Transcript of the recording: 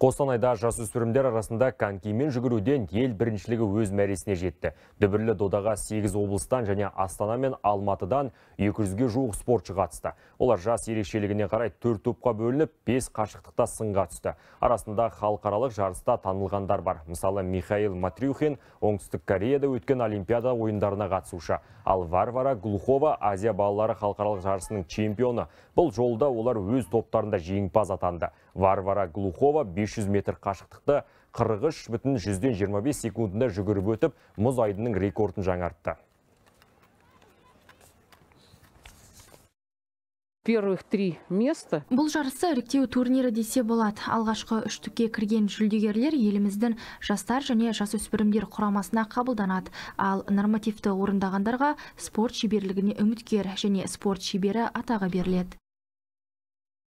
Қостанайда жасөспірімдер арасында конкимен жүгіруден ел біріншілігі өз мәресіне жетті. Дүбірлі додаға 8 облыстан және Астана мен Алматыдан 200-ге жуық спортшы қатысты. Олар жас ерекшелігіне қарай 4 топқа бөлініп, 5 қашықтықта сынға түсті. Арасында халықаралық жарыста танылғандар бар. Мысалы, Михаил Матрюхин оңтүстік Кореяда өткен Олимпиада ойындарына қатысушы. Ал Варвара Глухова Азия балалары халықаралық жарысының чемпионы. Бұл жолда олар өз топтарында жеңімпаз атанды. Варвара Глухова 500 метр қашықтықты 43 бүтін жүзден 25 секундында жүгіріп өтіп, мұз айдының рекордын жаңартты. Бұл жарысы іріктеу турнирі десе болады. Алғашқы үштікке кірген жүлдегерлер еліміздің жастар және жас өспірімдер құрамасына қабылданады. Ал нормативті орындағандарға спорт шеберлігіне үміткер және спорт шебері атағы беріледі.